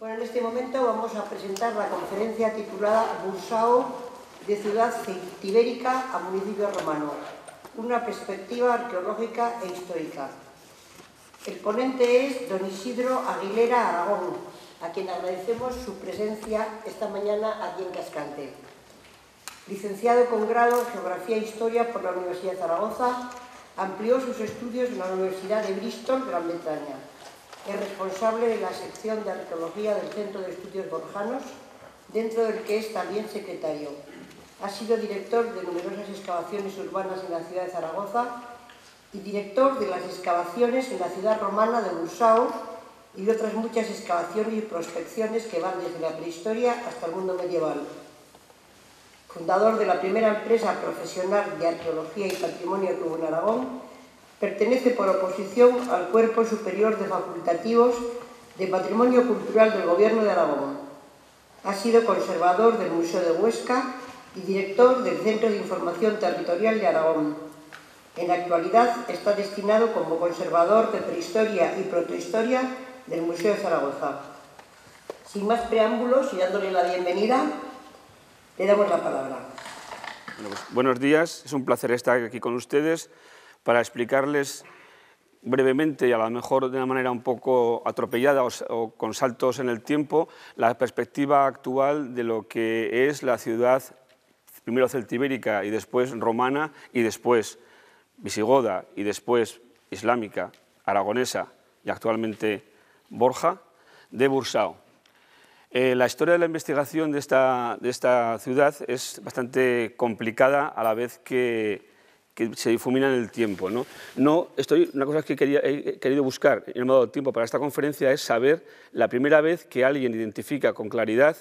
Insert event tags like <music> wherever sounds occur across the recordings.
Bueno, en este momento vamos a presentar la conferencia titulada Bursao de ciudad tibérica a municipio romano, una perspectiva arqueológica e histórica. El ponente es don Isidro Aguilera Aragón, a quien agradecemos su presencia esta mañana aquí en Cascante. Licenciado con grado en Geografía e Historia por la Universidad de Zaragoza, amplió sus estudios en la Universidad de Bristol, Gran Bretaña. Es responsable de la sección de arqueología del Centro de Estudios Borjanos, dentro del que es también secretario. Ha sido director de numerosas excavaciones urbanas en la ciudad de Zaragoza y director de las excavaciones en la ciudad romana de Bursao y de otras muchas excavaciones y prospecciones que van desde la prehistoria hasta el mundo medieval. Fundador de la primera empresa profesional de arqueología y patrimonio que en Aragón, pertenece por oposición al Cuerpo Superior de Facultativos de Patrimonio Cultural del Gobierno de Aragón. Ha sido conservador del Museo de Huesca y director del Centro de Información Territorial de Aragón en la actualidad está destinado como conservador de prehistoria y protohistoria del Museo de Zaragoza. Sin más preámbulos y dándole la bienvenida, le damos la palabra. Pues, buenos días, es un placer estar aquí con ustedes para explicarles brevemente y a lo mejor de una manera un poco atropellada o, o con saltos en el tiempo la perspectiva actual de lo que es la ciudad primero celtibérica y después romana y después visigoda y después islámica, aragonesa y actualmente Borja, de Bursao. Eh, la historia de la investigación de esta, ciudad es bastante complicada a la vez que, se difumina en el tiempo. ¿no? No, estoy, una cosa que he querido buscar y no me ha dado tiempo para esta conferencia es saber la primera vez que alguien identifica con claridad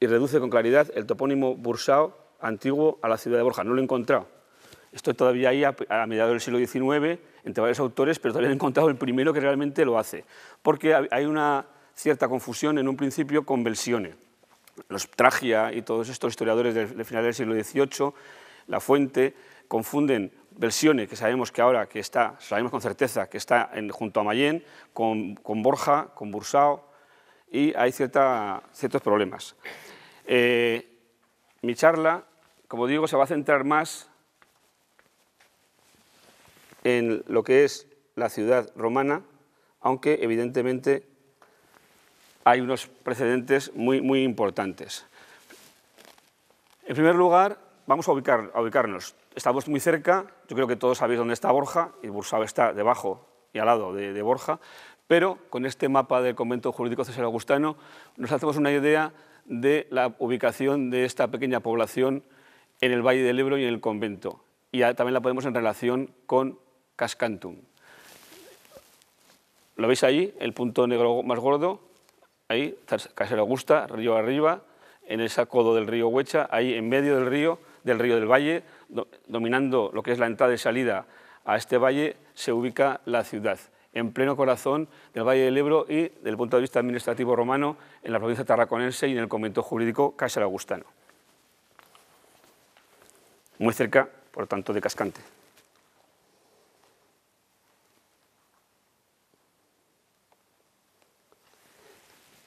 y reduce con claridad el topónimo Bursao antiguo a la ciudad de Borja. No lo he encontrado Estoy todavía ahí a, mediados del siglo XIX entre varios autores, pero todavía no he encontrado el primero que realmente lo hace, porque hay una cierta confusión en un principio con versiones. Los Tragia y todos estos historiadores del final del siglo XVIII, La Fuente, confunden versiones que sabemos que ahora que está, sabemos con certeza que está junto a Mayen, con, Borja, con Bursao, y hay ciertos problemas. Eh, mi charla, como digo, se va a centrar más en lo que es la ciudad romana, aunque evidentemente hay unos precedentes muy, muy importantes. En primer lugar, vamos a, ubicarnos. Estamos muy cerca, yo creo que todos sabéis dónde está Borja, y Bursao está debajo y al lado de, Borja, pero con este mapa del convento jurídico César Augustano nos hacemos una idea de la ubicación de esta pequeña población en el Valle del Ebro y en el convento. Y también la podemos en relación con Cascantum. ¿Lo veis ahí? El punto negro más gordo, ahí, Casera Augusta, río arriba, en el sacodo del río Huecha, ahí en medio del río, del río del Valle, dominando lo que es la entrada y salida a este valle, se ubica la ciudad, en pleno corazón del Valle del Ebro y, del punto de vista administrativo romano, en la provincia tarraconense y en el convento jurídico Casera Augustano. Muy cerca, por tanto, de Cascante.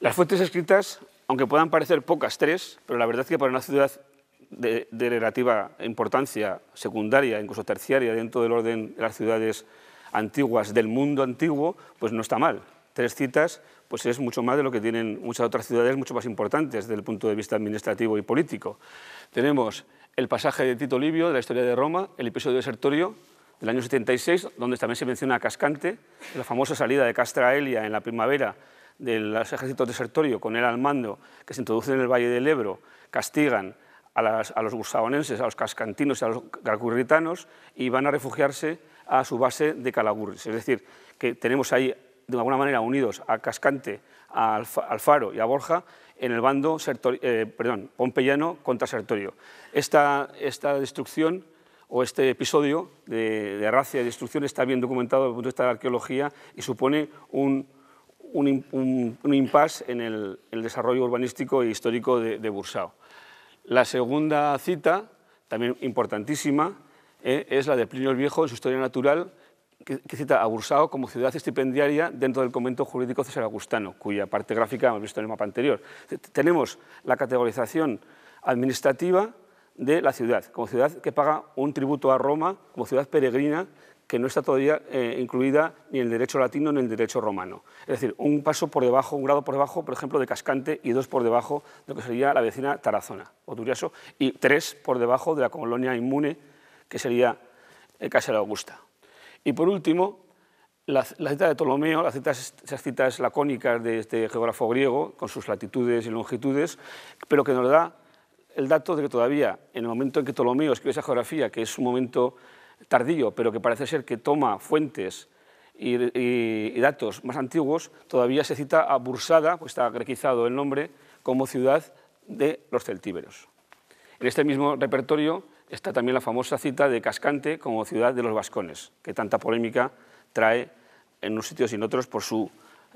Las fuentes escritas, aunque puedan parecer pocas, tres, pero la verdad es que para una ciudad de, relativa importancia secundaria, incluso terciaria, dentro del orden de las ciudades antiguas del mundo antiguo, pues no está mal. Tres citas pues es mucho más de lo que tienen muchas otras ciudades mucho más importantes desde el punto de vista administrativo y político. Tenemos el pasaje de Tito Livio de la historia de Roma, el episodio de Sertorio del año 76, donde también se menciona a Cascante, la famosa salida de Castra Elia en la primavera de los ejércitos Sertorio con él al mando, que se introducen en el Valle del Ebro, castigan a, los gusaonenses, a los cascantinos y a los garcurritanos y van a refugiarse a su base de Calagurris. Es decir, que tenemos ahí de alguna manera unidos a Cascante, a Alfaro y a Borja en el bando sertori, eh, perdón, pompeyano contra Sertorio. Esta, esta destrucción o este episodio de, de racia y destrucción está bien documentado desde el punto de vista de la arqueología y supone un, un, un, impasse en el, desarrollo urbanístico e histórico de, Bursao. La segunda cita, también importantísima, eh, es la de Plinio el Viejo en su Historia Natural, que, cita a Bursao como ciudad estipendiaria dentro del convento jurídico César Agustano, cuya parte gráfica hemos visto en el mapa anterior. Tenemos la categorización administrativa de la ciudad, como ciudad que paga un tributo a Roma, como ciudad peregrina que no está todavía eh, incluida ni en el derecho latino ni en el derecho romano. Es decir, un paso por debajo, un grado por debajo, por ejemplo, de Cascante y dos por debajo de lo que sería la vecina Tarazona o y tres por debajo de la colonia inmune que sería eh, Casera Augusta. Y por último, la, cita de Ptolomeo, las citas, esas citas lacónicas de este geógrafo griego, con sus latitudes y longitudes, pero que nos da el dato de que todavía, en el momento en que Ptolomeo escribe esa geografía, que es un momento Tardillo, pero que parece ser que toma fuentes y, datos más antiguos, todavía se cita a Bursada, pues está grequizado el nombre, como ciudad de los celtíberos. En este mismo repertorio está también la famosa cita de Cascante como ciudad de los vascones, que tanta polémica trae en unos sitios y en otros por su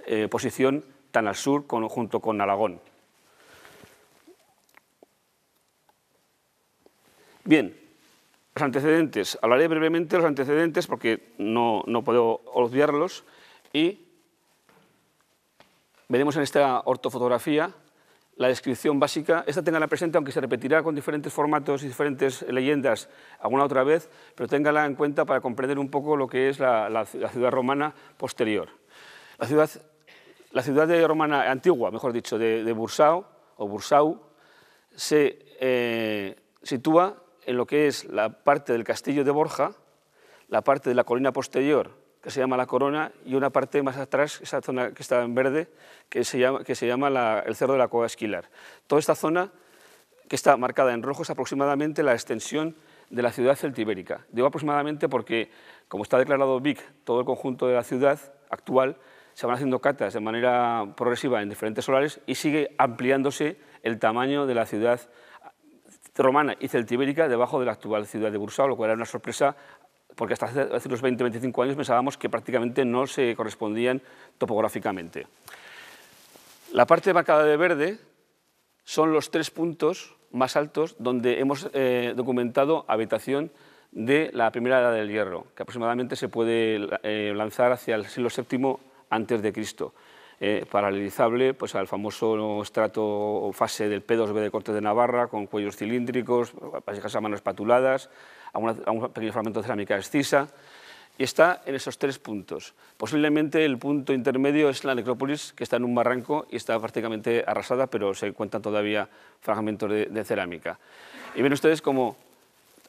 eh, posición tan al sur junto con Alagón. Bien, los antecedentes. Hablaré brevemente de los antecedentes porque no, puedo olvidarlos. Y veremos en esta ortofotografía la descripción básica. Esta téngala presente, aunque se repetirá con diferentes formatos y diferentes leyendas alguna otra vez, pero téngala en cuenta para comprender un poco lo que es la, ciudad romana posterior. La ciudad, la ciudad de romana antigua, mejor dicho, de, Bursao o Bursau, se eh, sitúa en lo que es la parte del castillo de Borja, la parte de la colina posterior, que se llama La Corona, y una parte más atrás, esa zona que está en verde, que se llama, que se llama el Cerro de la Cueva Esquilar. Toda esta zona que está marcada en rojo es aproximadamente la extensión de la ciudad celtibérica. Digo aproximadamente porque, como está declarado VIC, todo el conjunto de la ciudad actual, se van haciendo catas de manera progresiva en diferentes solares y sigue ampliándose el tamaño de la ciudad romana y celtibérica debajo de la actual ciudad de Bursa, lo cual era una sorpresa porque hasta hace, unos 20-25 años pensábamos que prácticamente no se correspondían topográficamente. La parte marcada de verde son los tres puntos más altos donde hemos eh, documentado habitación de la primera edad del hierro, que aproximadamente se puede eh, lanzar hacia el siglo VII antes de Cristo. Eh, paralelizable pues, al famoso estrato o fase del P2B de corte de Navarra, con cuellos cilíndricos, vasijas a mano espatuladas, a, un pequeño fragmento de cerámica escisa y está en esos tres puntos. Posiblemente el punto intermedio es la necrópolis, que está en un barranco y está prácticamente arrasada, pero se cuentan todavía fragmentos de, cerámica. Y ven ustedes cómo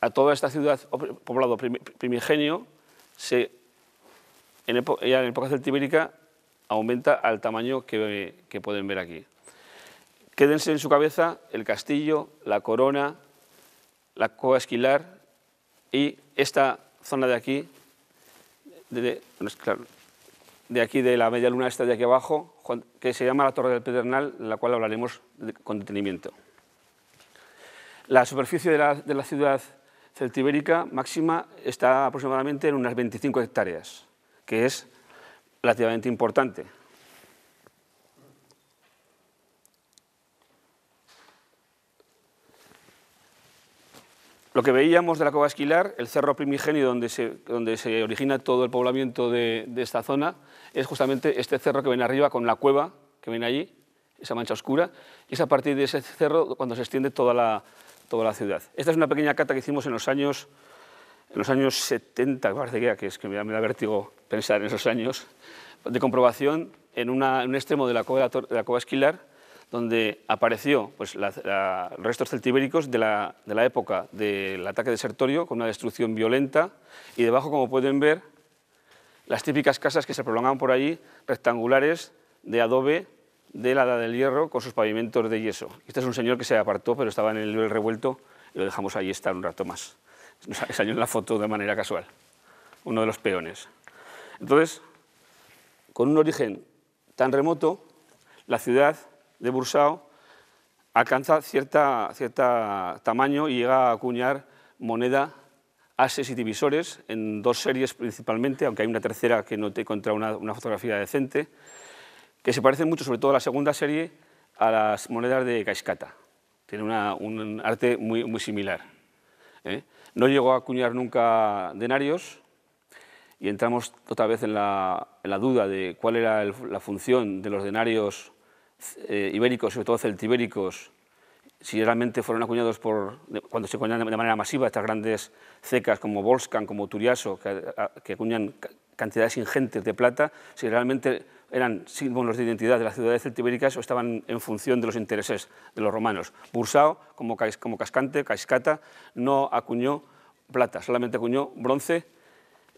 a toda esta ciudad, poblado primigenio, se, en ya en época celtibérica aumenta al tamaño que, pueden ver aquí. Quédense en su cabeza el castillo, la corona, la cova esquilar y esta zona de aquí, de, aquí de la media luna esta de aquí abajo, que se llama la Torre del Pedernal, de la cual hablaremos con detenimiento. La superficie de la, de la ciudad celtibérica máxima está aproximadamente en unas 25 hectáreas, que es relativamente importante. Lo que veíamos de la cueva esquilar, el cerro primigenio donde se, donde se origina todo el poblamiento de, esta zona, es justamente este cerro que ven arriba con la cueva que ven allí, esa mancha oscura, y es a partir de ese cerro cuando se extiende toda la, toda la ciudad. Esta es una pequeña cata que hicimos en los años en los años 70, parece que es que me da, me da vértigo pensar en esos años, de comprobación en, un extremo de la cueva, esquilar, donde apareció pues, restos celtibéricos de la, época del ataque de Sertorio con una destrucción violenta, y debajo, como pueden ver, las típicas casas que se prolongaban por allí, rectangulares, de adobe, de la edad del hierro, con sus pavimentos de yeso. Este es un señor que se apartó, pero estaba en el nivel revuelto, y lo dejamos ahí estar un rato más salió en la foto de manera casual, uno de los peones. Entonces, con un origen tan remoto, la ciudad de Bursao alcanza cierto cierta tamaño y llega a acuñar moneda, ases y divisores en dos series principalmente, aunque hay una tercera que no te contra una, fotografía decente, que se parece mucho, sobre todo a la segunda serie, a las monedas de Gaiscata Tiene una, un arte muy, muy similar. ¿eh? No llegó a acuñar nunca denarios y entramos otra vez en la, duda de cuál era la función de los denarios eh, ibéricos, sobre todo celtibéricos, si realmente fueron acuñados por, cuando se acuñan de manera masiva estas grandes cecas como Volscan, como Turiaso, que acuñan cantidades ingentes de plata, si realmente eran símbolos de identidad de las ciudades celtibéricas o estaban en función de los intereses de los romanos. Bursao, como, cascante, caiscata, no acuñó plata, solamente acuñó bronce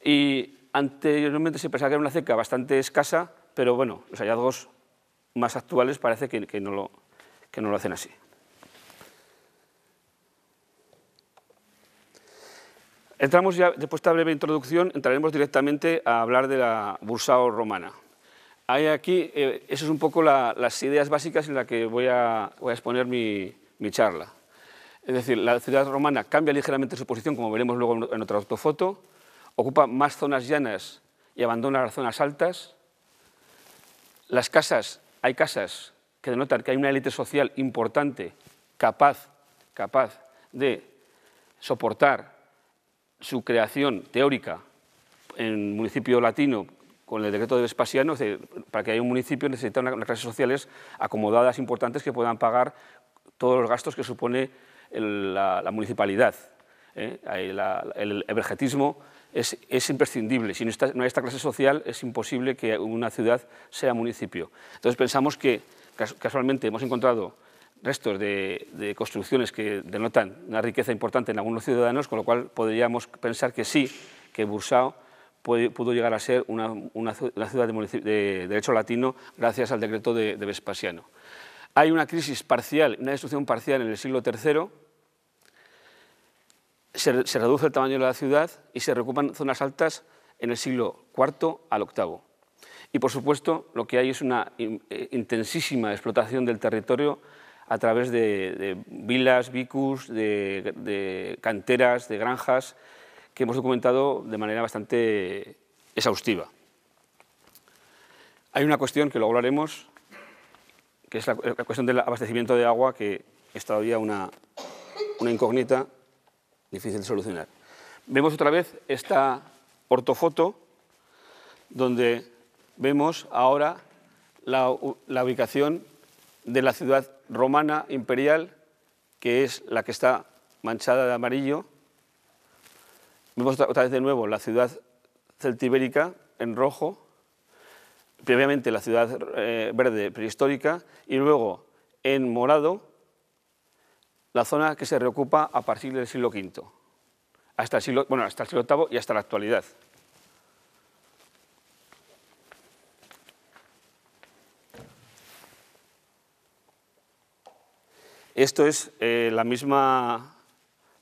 y anteriormente se pensaba que era una ceca bastante escasa, pero bueno, los hallazgos más actuales parece que, no, lo, que no lo hacen así. Entramos ya, después de esta breve introducción, entraremos directamente a hablar de la Bursao romana hay aquí, eso eh, esas un poco las ideas básicas en las que voy a, exponer mi, charla. Es decir, la ciudad romana cambia ligeramente su posición, como veremos luego en otra autofoto, ocupa más zonas llanas y abandona las zonas altas. Las casas, hay casas que denotan que hay una élite social importante, capaz, capaz de soportar su creación teórica en municipio latino con el decreto de Vespasiano, para que haya un municipio necesita unas clases sociales acomodadas importantes que puedan pagar todos los gastos que supone la, municipalidad. ¿eh? el vergetismo es, imprescindible. Si no, hay esta clase social, es imposible que una ciudad sea municipio. Entonces pensamos que casualmente hemos encontrado restos de, de, construcciones que denotan una riqueza importante en algunos ciudadanos, con lo cual podríamos pensar que sí, que Bursao pudo llegar a ser una, ciudad de, derecho latino gracias al decreto de, Vespasiano. Hay una crisis parcial, una destrucción parcial en el siglo III, se, reduce el tamaño de la ciudad y se recuperan zonas altas en el siglo IV al VIII. Y, por supuesto, lo que hay es una eh, intensísima explotación del territorio a través de, vilas, vicus, de, canteras, de granjas, que hemos documentado de manera bastante exhaustiva. Hay una cuestión que luego hablaremos, que es la, cuestión del abastecimiento de agua, que es todavía una, incógnita difícil de solucionar. Vemos otra vez esta ortofoto donde vemos ahora la, ubicación de la ciudad romana imperial, que es la que está manchada de amarillo, Vemos otra vez de nuevo la ciudad celtibérica en rojo, previamente la ciudad eh, verde prehistórica y luego en morado la zona que se reocupa a partir del siglo V, hasta el siglo, bueno, hasta el siglo VIII y hasta la actualidad. Esto es eh, la misma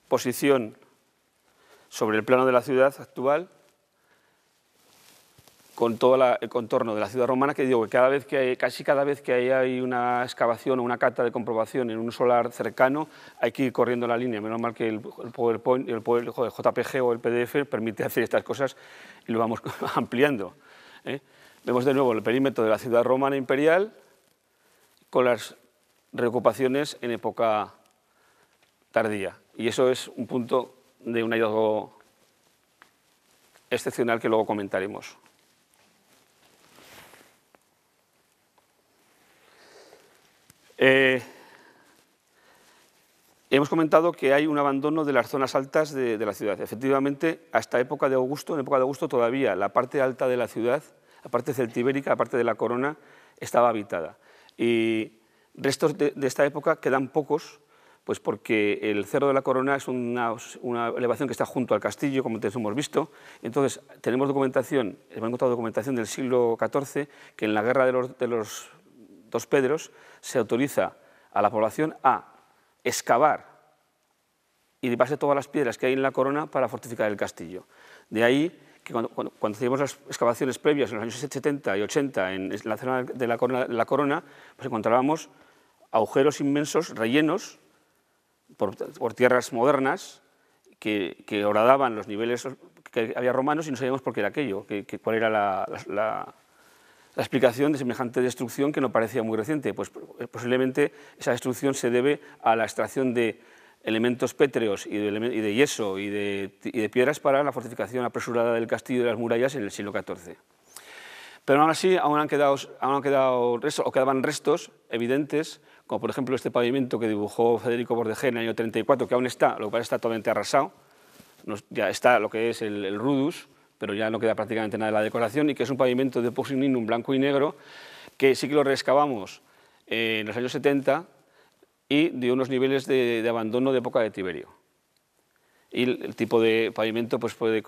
posición sobre el plano de la ciudad actual con todo el contorno de la ciudad romana, que digo que cada vez que casi cada vez que hay, una excavación o una cata de comprobación en un solar cercano, hay que ir corriendo la línea. Menos mal que el, PowerPoint, el, JPG o el PDF permite hacer estas cosas y lo vamos <laughs> ampliando. ¿eh? Vemos de nuevo el perímetro de la ciudad romana imperial con las reocupaciones en época tardía. Y eso es un punto de un hallazgo excepcional que luego comentaremos. Eh, hemos comentado que hay un abandono de las zonas altas de, la ciudad. Efectivamente, hasta época de Augusto, en época de Augusto todavía la parte alta de la ciudad, la parte celtibérica, la parte de la corona, estaba habitada. Y restos de esta época quedan pocos pues porque el Cerro de la Corona es una, elevación que está junto al castillo, como hemos visto. Entonces, tenemos documentación, hemos encontrado documentación del siglo XIV, que en la Guerra de los, Dos Pedros se autoriza a la población a excavar y llevarse todas las piedras que hay en la corona para fortificar el castillo. De ahí que cuando, cuando, las excavaciones previas en los años 70 y 80 en la zona de la corona, la pues encontrábamos agujeros inmensos, rellenos, por, tierras modernas que, que, horadaban los niveles que había romanos y no sabíamos por qué era aquello, cuál era la, explicación de semejante destrucción que no parecía muy reciente. Pues eh, posiblemente esa destrucción se debe a la extracción de elementos pétreos y de, yeso y de, y de piedras para la fortificación apresurada del castillo y de las murallas en el siglo XIV. Pero aún así, aún han quedado, aún quedaban restos evidentes, como por ejemplo este pavimento que dibujó Federico Bordejé en el año 34, que aún está, lo cual está totalmente arrasado, ya está lo que es el, rudus, pero ya no queda prácticamente nada de la decoración, y que es un pavimento de Puxininum blanco y negro, que sí que lo rescavamos eh, en los años 70 y dio unos niveles de, abandono de época de Tiberio. Y el, tipo de pavimento pues, puede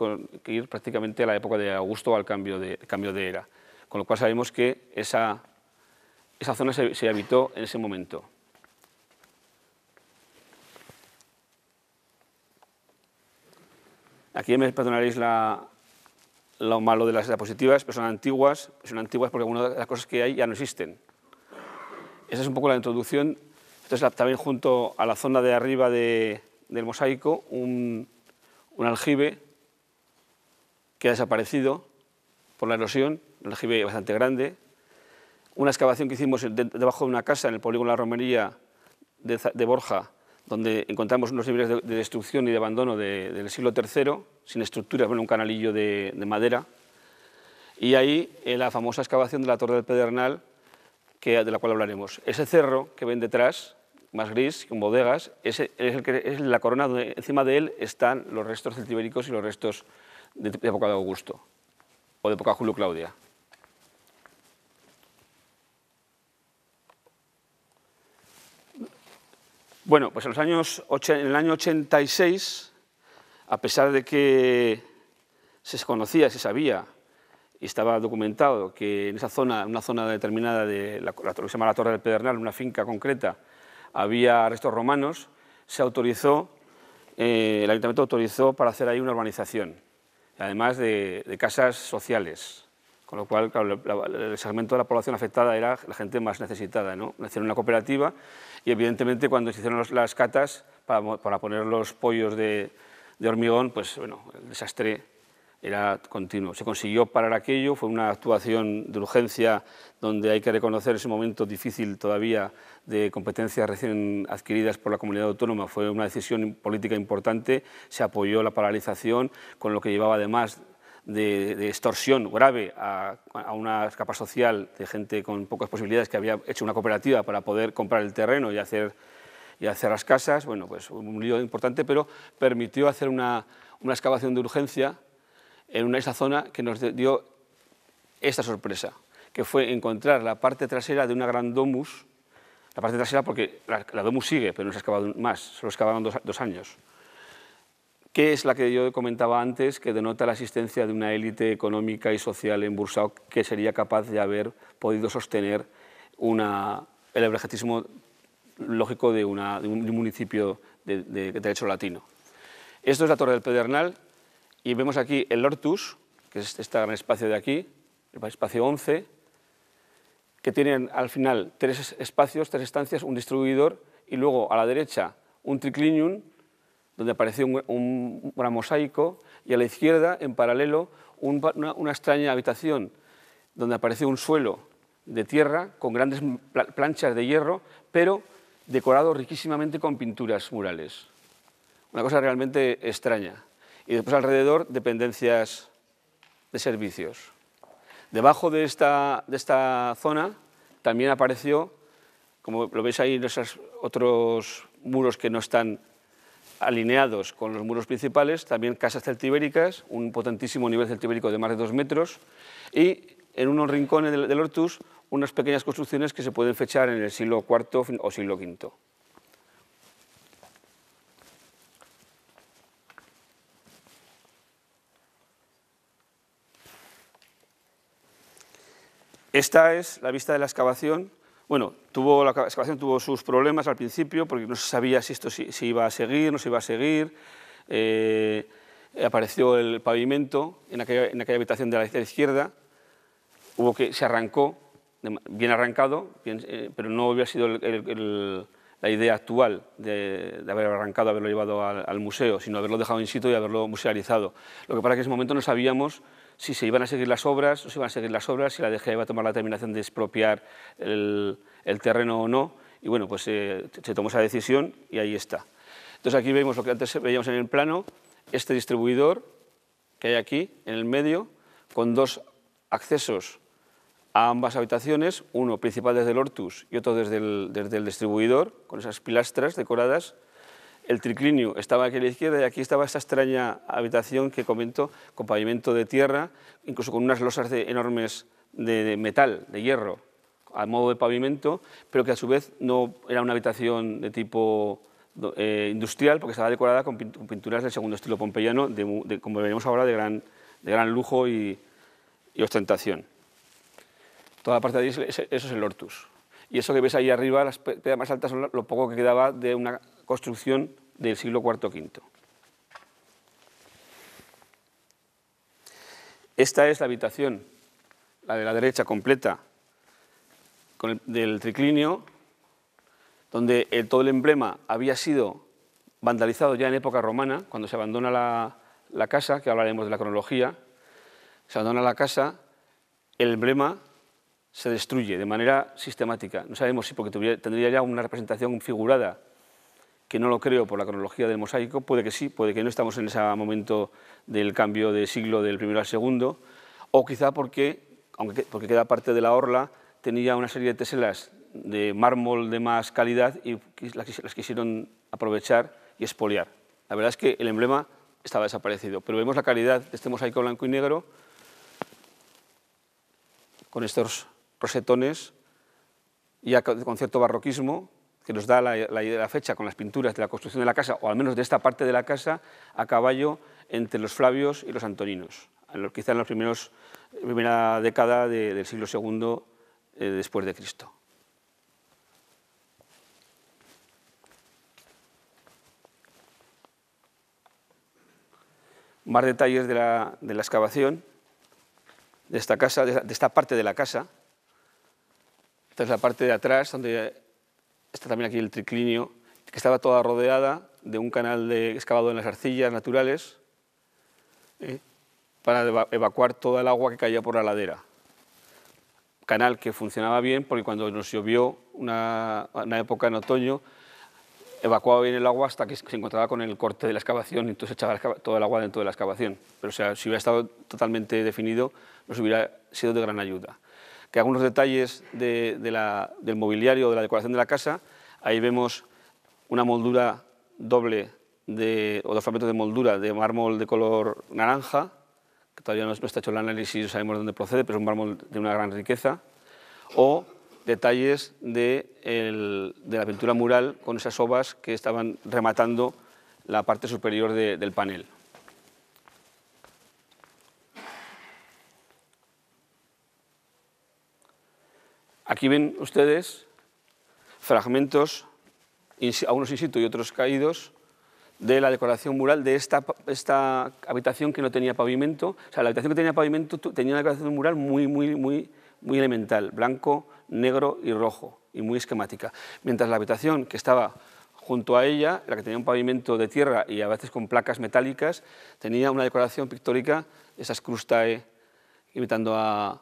ir prácticamente a la época de Augusto al cambio de, cambio de era con lo cual sabemos que esa, esa zona se, habitó en ese momento. Aquí me perdonaréis lo malo de las diapositivas, pero son antiguas, son antiguas porque algunas de las cosas que hay ya no existen. Esa es un poco la introducción. también junto a la zona de arriba del mosaico, un aljibe que ha desaparecido por la erosión un aljibe bastante grande. Una excavación que hicimos debajo de una casa en el polígono de la Romería de, Borja, donde encontramos unos niveles de, destrucción y de abandono del siglo III, sin estructuras, bueno, un canalillo de, madera. Y ahí eh, la famosa excavación de la Torre del Pedernal, que, de la cual hablaremos. Ese cerro que ven detrás, más gris, con bodegas, ese, es, el que, es la corona donde encima de él están los restos celtibéricos y los restos de, de época de Augusto o de época Julio Claudia. Bueno, pues en, los años, en el año 86, a pesar de que se conocía, se sabía y estaba documentado que en esa zona, una zona determinada de la, que se llama la Torre del Pedernal, una finca concreta, había restos romanos, se autorizó, eh, el ayuntamiento autorizó para hacer ahí una urbanización, además de casas sociales. Con lo cual, el segmento de la población afectada era la gente más necesitada. ¿no? Hicieron una cooperativa y, evidentemente, cuando se hicieron las catas para, poner los pollos de, de hormigón, pues bueno, el desastre era continuo. Se consiguió parar aquello, fue una actuación de urgencia donde hay que reconocer ese momento difícil todavía de competencias recién adquiridas por la comunidad autónoma. Fue una decisión política importante, se apoyó la paralización, con lo que llevaba además de, extorsión grave a, una capa social de gente con pocas posibilidades que había hecho una cooperativa para poder comprar el terreno y hacer, y hacer las casas, bueno, pues un lío importante, pero permitió hacer una, excavación de urgencia en esa zona que nos dio esta sorpresa, que fue encontrar la parte trasera de una gran domus, la parte trasera porque la, domus sigue, pero no se ha excavado más, solo se dos, dos años que es la que yo comentaba antes, que denota la existencia de una élite económica y social en Bursao que sería capaz de haber podido sostener una, el ebrejetismo lógico de, un, municipio de, derecho latino. Esto es la Torre del Pedernal y vemos aquí el Hortus, que es este gran espacio de aquí, el espacio 11, que tienen al final tres espacios, tres estancias, un distribuidor y luego a la derecha un triclinium donde apareció un, gran mosaico, y a la izquierda, en paralelo, una, extraña habitación donde apareció un suelo de tierra con grandes planchas de hierro, pero decorado riquísimamente con pinturas murales. Una cosa realmente extraña. Y después alrededor, dependencias de servicios. Debajo de esta, de esta zona también apareció, como lo veis ahí en esos otros muros que no están alineados con los muros principales, también casas celtibéricas, un potentísimo nivel celtibérico de más de dos metros, y en unos rincones del, Ortus unas pequeñas construcciones que se pueden fechar en el siglo IV o siglo V. Esta es la vista de la excavación bueno, tuvo, la excavación tuvo sus problemas al principio porque no se sabía si esto si, iba a seguir, no se iba a seguir. Eh, apareció el pavimento en aquella, habitación de la izquierda. Hubo que, se arrancó, bien arrancado, eh, pero no había sido la idea actual de, de, haber arrancado, haberlo llevado al, al, museo, sino haberlo dejado in sitio y haberlo musealizado. Lo que pasa es que en ese momento no sabíamos si se iban a seguir las obras, si iban a seguir las obras, si la DGA e iba a tomar la determinación de expropiar el, el terreno o no. Y bueno, pues eh, se tomó esa decisión y ahí está. Entonces aquí vemos lo que antes veíamos en el plano, este distribuidor que hay aquí en el medio, con dos accesos a ambas habitaciones, uno principal desde el Hortus y otro desde el, desde el distribuidor, con esas pilastras decoradas, el triclinio estaba aquí a la izquierda y aquí estaba esta extraña habitación que comento, con pavimento de tierra, incluso con unas losas enormes de, metal, de hierro, a modo de pavimento, pero que a su vez no era una habitación de tipo eh, industrial, porque estaba decorada con pinturas del segundo estilo pompeyano, de, como veremos ahora, de gran, de gran lujo y, ostentación. Toda la parte de ahí, eso es el Hortus. Y eso que ves ahí arriba, las piedras más altas, son lo poco que quedaba de una construcción del siglo IV-V. Esta es la habitación, la de la derecha completa, del triclinio, donde todo el emblema había sido vandalizado ya en época romana, cuando se abandona la, casa, que hablaremos de la cronología, se abandona la casa, el emblema se destruye de manera sistemática. No sabemos si porque tendría ya una representación figurada que no lo creo por la cronología del mosaico, puede que sí, puede que no estamos en ese momento del cambio de siglo del primero al segundo, o quizá porque, aunque porque queda parte de la orla, tenía una serie de teselas de mármol de más calidad y las quisieron aprovechar y expoliar. La verdad es que el emblema estaba desaparecido, pero vemos la calidad de este mosaico blanco y negro con estos rosetones, y con cierto barroquismo, que nos da la, la, la fecha con las pinturas de la construcción de la casa, o al menos de esta parte de la casa, a caballo entre los Flavios y los Antoninos, quizá en la primera década del siglo II eh, después de Cristo. Más detalles de la, de la excavación de esta casa, de esta parte de la casa. Esta es la parte de atrás donde está también aquí el triclinio, que estaba toda rodeada de un canal de, excavado en las arcillas naturales ¿eh? para evacuar toda el agua que caía por la ladera. Canal que funcionaba bien porque cuando nos llovió una, época en otoño, evacuaba bien el agua hasta que se encontraba con el corte de la excavación y entonces echaba todo el agua dentro de la excavación. Pero si hubiera estado totalmente definido, nos hubiera sido de gran ayuda que algunos detalles del mobiliario, o de la decoración de la casa, ahí vemos una moldura doble o dos fragmentos de moldura de mármol de color naranja, que todavía no, hemos está hecho el análisis, no sabemos dónde procede, pero es un mármol de una gran riqueza, o detalles de, la pintura mural con esas ovas que estaban rematando la parte superior del panel. Aquí ven ustedes fragmentos, algunos in situ y otros caídos, de la decoración mural de esta, habitación que no tenía pavimento. O sea, la habitación que tenía pavimento tenía una decoración mural muy, muy, muy, muy elemental, blanco, negro y rojo, y muy esquemática. Mientras la habitación que estaba junto a ella, la que tenía un pavimento de tierra y a veces con placas metálicas, tenía una decoración pictórica, esas crustae, imitando a,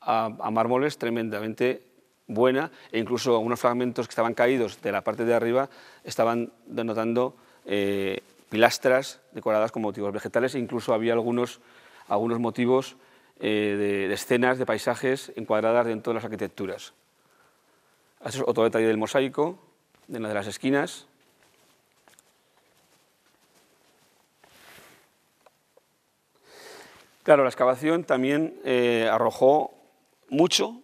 a, a mármoles, tremendamente buena e incluso algunos fragmentos que estaban caídos de la parte de arriba estaban denotando eh, pilastras decoradas con motivos vegetales e incluso había algunos, algunos motivos eh, de, escenas, de paisajes encuadradas dentro de las arquitecturas. es otro detalle del mosaico, de una de las esquinas. Claro, la excavación también eh, arrojó mucho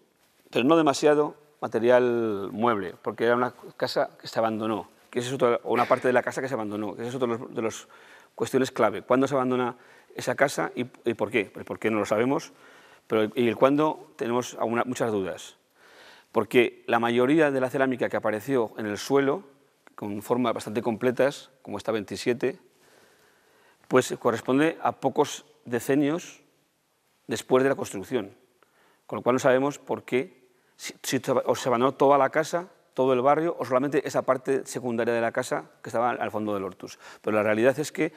pero no demasiado material mueble, porque era una casa que se abandonó, que es una parte de la casa que se abandonó, que es otra de las cuestiones clave. ¿Cuándo se abandona esa casa y, por qué? Pues porque por no lo sabemos, pero y el cuándo tenemos muchas dudas. Porque la mayoría de la cerámica que apareció en el suelo, con formas bastante completas, como esta 27, pues corresponde a pocos decenios después de la construcción. Con lo cual no sabemos por qué, si, se abandonó toda la casa, todo el barrio, o solamente esa parte secundaria de la casa que estaba al fondo del Hortus. Pero la realidad es que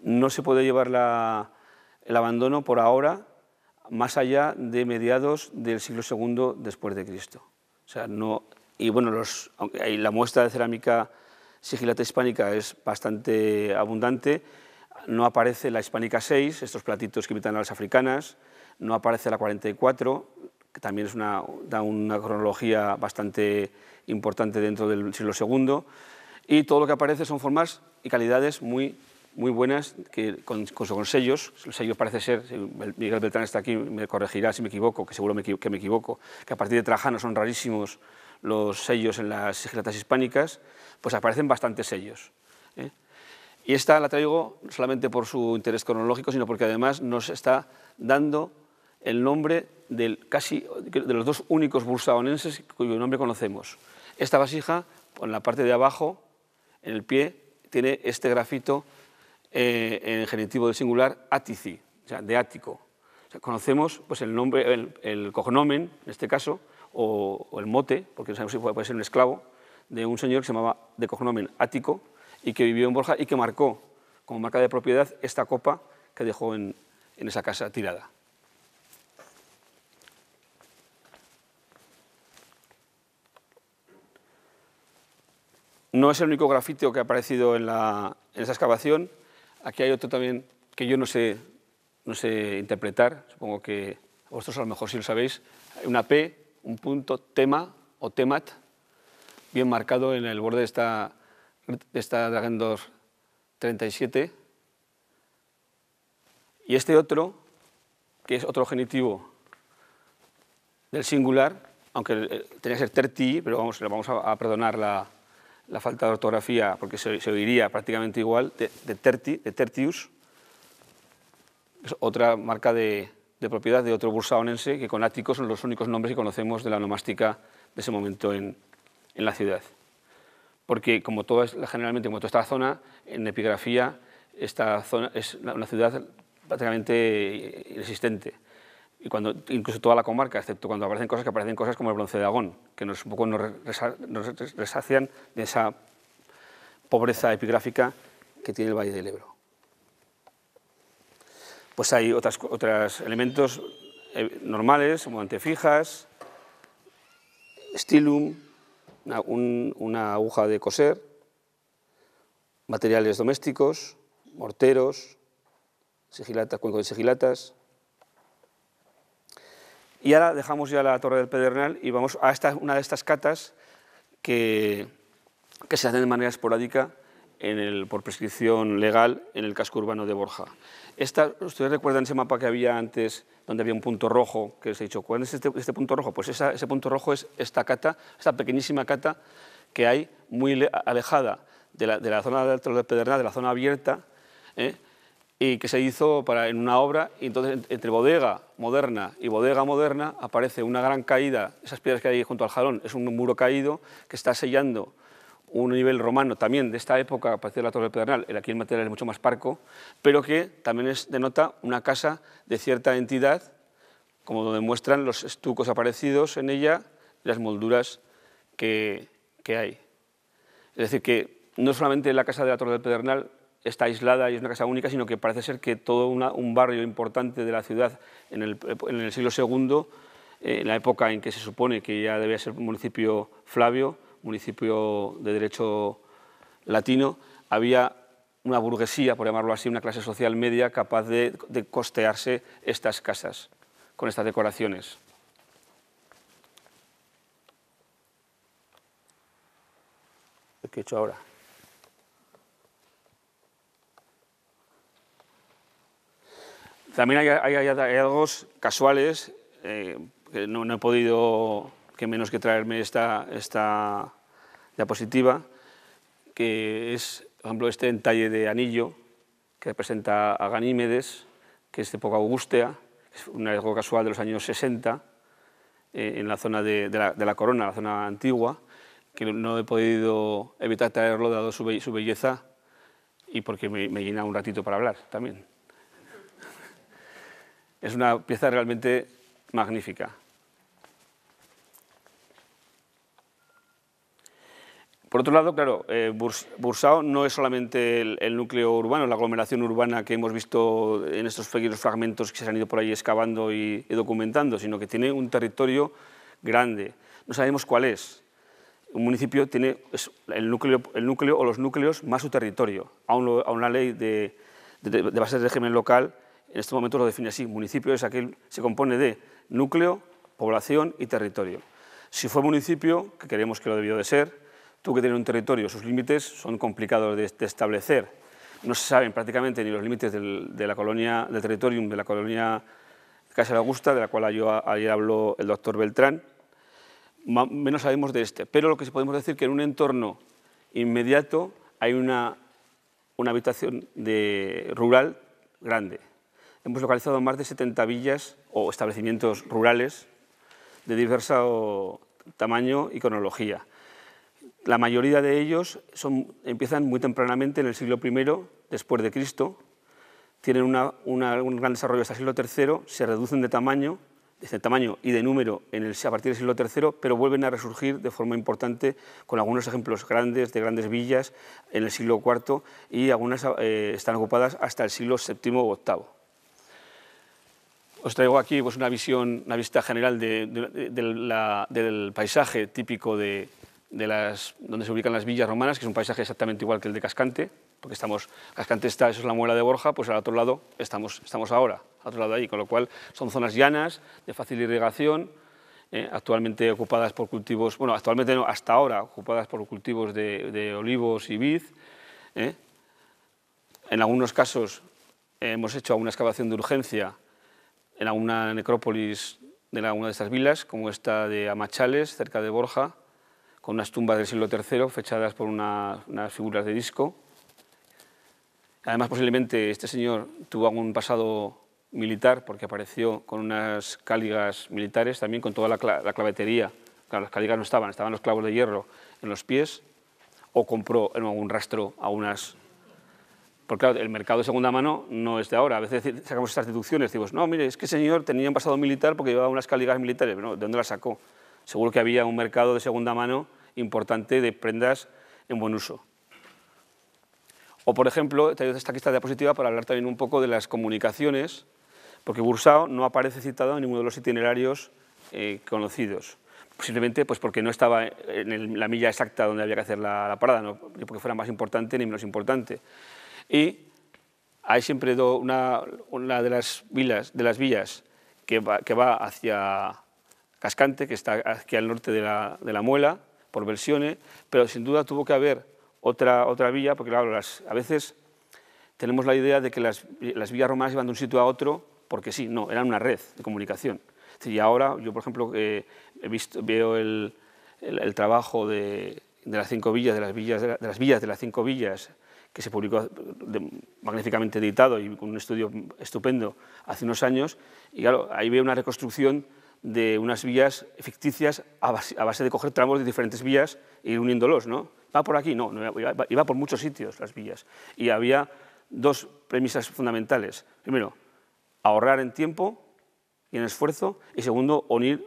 no se puede llevar el abandono por ahora más allá de mediados del siglo II después de Cristo. O sea, no, y bueno, la muestra de cerámica sigilata hispánica es bastante abundante, no aparece la hispánica 6, estos platitos que imitan a las africanas, no aparece la 44, que también es una, da una cronología bastante importante dentro del siglo II, y todo lo que aparece son formas y calidades muy, muy buenas, que con, con, sellos, el sello parece ser, Miguel Beltrán está aquí, me corregirá si me equivoco, que seguro que me equivoco, que a partir de Trajano son rarísimos los sellos en las sigilatas hispánicas, pues aparecen bastantes sellos. ¿eh? Y esta la traigo no solamente por su interés cronológico, sino porque además nos está dando el nombre de los dos únicos bursaonenses cuyo nombre conocemos. Esta vasija, en la parte de abajo, en el pie, tiene este grafito eh, en genitivo del singular Atici, o sea, de ático. conocemos pues, el, nombre, el, cognomen, en este caso, o, el mote, porque no sabemos si puede, puede ser un esclavo, de un señor que se llamaba de cognomen ático, y que vivió en Borja y que marcó como marca de propiedad esta copa que dejó en, esa casa tirada. No es el único grafito que ha aparecido en, la, esa excavación. Aquí hay otro también que yo no sé, no sé interpretar, supongo que vosotros a lo mejor sí lo sabéis. una P, un punto, tema o temat, bien marcado en el borde de esta, esta de 37, y este otro, que es otro genitivo del singular, aunque eh, tenía que ser terti, pero vamos, vamos a, perdonar la, falta de ortografía porque se, oiría prácticamente igual, de, de tertius, es otra marca de, propiedad de otro bursaonense que con áticos son los únicos nombres que conocemos de la nomástica de ese momento en la ciudad porque como todo es, generalmente como toda esta zona, en epigrafía esta zona es una ciudad prácticamente inexistente. Y cuando, incluso toda la comarca, excepto cuando aparecen cosas que aparecen cosas como el bronce de Agón, que nos, un poco nos, resacian de esa pobreza epigráfica que tiene el Valle del Ebro. Pues hay otras, otros elementos eh, normales, como antefijas, stilum, una, aguja de coser, materiales domésticos, morteros, cuenco de sigilatas. Y ahora dejamos ya la Torre del Pedernal y vamos a una de estas catas que, que se hacen de manera esporádica el, por prescripción legal en el casco urbano de Borja. Esta, ¿Ustedes recuerdan ese mapa que había antes, donde había un punto rojo, que les he dicho, ¿cuál es este, este punto rojo? Pues ese punto rojo es esta cata, esta pequeñísima cata que hay muy alejada de la, zona de Alto de Pedernal, de la zona abierta, ¿eh? y que se hizo para, en una obra, y entonces entre bodega moderna y bodega moderna aparece una gran caída, esas piedras que hay junto al jalón, es un muro caído que está sellando un nivel romano también de esta época, a la Torre del Pedernal, el aquí el material es mucho más parco, pero que también denota una casa de cierta entidad, como lo demuestran los estucos aparecidos en ella las molduras que, hay. Es decir, que no solamente la casa de la Torre del Pedernal está aislada y es una casa única, sino que parece ser que todo un barrio importante de la ciudad en el, siglo II, eh, en la época en que se supone que ya debía ser un municipio Flavio, municipio de derecho latino, había una burguesía, por llamarlo así, una clase social media capaz de, costearse estas casas con estas decoraciones. ¿Qué he hecho ahora? También hay, hay, casuales eh, que no he podido que menos que traerme esta, diapositiva, que es, por ejemplo, este entalle de anillo que representa a Ganímedes, que es de poca Augustea, es un hallazgo casual de los años 60, eh, en la zona de, la, corona, la zona antigua, que no he podido evitar traerlo dado su, belleza y porque me, llena un ratito para hablar también. Es una pieza realmente magnífica. Por otro lado, claro, eh, Bursao no es solamente el, núcleo urbano, la aglomeración urbana que hemos visto en estos pequeños fragmentos que se han ido por ahí excavando y, documentando, sino que tiene un territorio grande. No sabemos cuál es. Un municipio tiene el, núcleo, o los núcleos más su territorio. Aún, una ley de, base de régimen local en este momento lo define así. Municipio es aquel, que se compone de núcleo, población y territorio. Si fue municipio, que creemos que lo debió de ser, que tiene un territorio, sus límites son complicados de, establecer. No se saben prácticamente ni los límites del, de la colonia, del territorium de la colonia Casa de Augusta, de la cual yo ayer habló el doctor Beltrán, menos sabemos de este. Pero lo que sí podemos decir es que en un entorno inmediato hay una, una habitación de, rural grande. Hemos localizado más de 70 villas o establecimientos rurales de diverso tamaño y cronología. La mayoría de ellos empiezan muy tempranamente en el siglo I después de Cristo, tienen un gran desarrollo hasta el siglo III, se reducen de tamaño, este tamaño y de número en el, a partir del siglo III, pero vuelven a resurgir de forma importante con algunos ejemplos grandes de grandes villas en el siglo IV y algunas eh, están ocupadas hasta el siglo VII o VIII. Os traigo aquí pues, una visión, una vista general del paisaje típico de, donde se ubican las villas romanas, que es un paisaje exactamente igual que el de Cascante, porque estamos, Cascante está, eso es la muela de Borja, pues al otro lado estamos, ahora, al otro lado de ahí, con lo cual son zonas llanas, de fácil irrigación, eh, actualmente ocupadas por cultivos, bueno, actualmente no, hasta ahora ocupadas por cultivos de, olivos y vid. Eh. En algunos casos eh, hemos hecho una excavación de urgencia en alguna necrópolis de alguna de estas villas, como esta de Amachales, cerca de Borja, con unas tumbas del siglo III fechadas por unas figuras de disco. Además, posiblemente este señor tuvo algún pasado militar porque apareció con unas cáligas militares, también con toda la, la clavetería. Claro, las cáligas no estaban, estaban los clavos de hierro en los pies o compró en algún rastro a unas... Porque claro, el mercado de segunda mano no es de ahora. A veces sacamos estas deducciones, decimos, no, mire, es que señor tenía un pasado militar porque llevaba unas cáligas militares. Pero ¿de dónde las sacó? Seguro que había un mercado de segunda mano importante de prendas en buen uso. O, por ejemplo, te esta, esta diapositiva para hablar también un poco de las comunicaciones, porque Bursao no aparece citado en ninguno de los itinerarios eh, conocidos. posiblemente pues porque no estaba en la milla exacta donde había que hacer la, parada, no porque fuera más importante ni menos importante. Y hay siempre una, una, de, las villas, de las villas que va, que va hacia Cascante, que está aquí al norte de la, de la Muela, por versiones, pero sin duda tuvo que haber otra, otra vía, porque claro, a veces tenemos la idea de que las, las vías romanas iban de un sitio a otro porque sí, no, eran una red de comunicación. y ahora yo, por ejemplo, eh, he visto, veo el, trabajo de, las cinco villas, de las, villas de, las villas de las cinco villas, que se publicó magníficamente editado y con un estudio estupendo hace unos años, y claro, ahí veo una reconstrucción de unas vías ficticias a base, de coger tramos de diferentes vías y e ir uniéndolos, ¿no? Va por aquí, no, iba, por muchos sitios las vías. Y había dos premisas fundamentales. Primero, ahorrar en tiempo y en esfuerzo, y segundo, unir,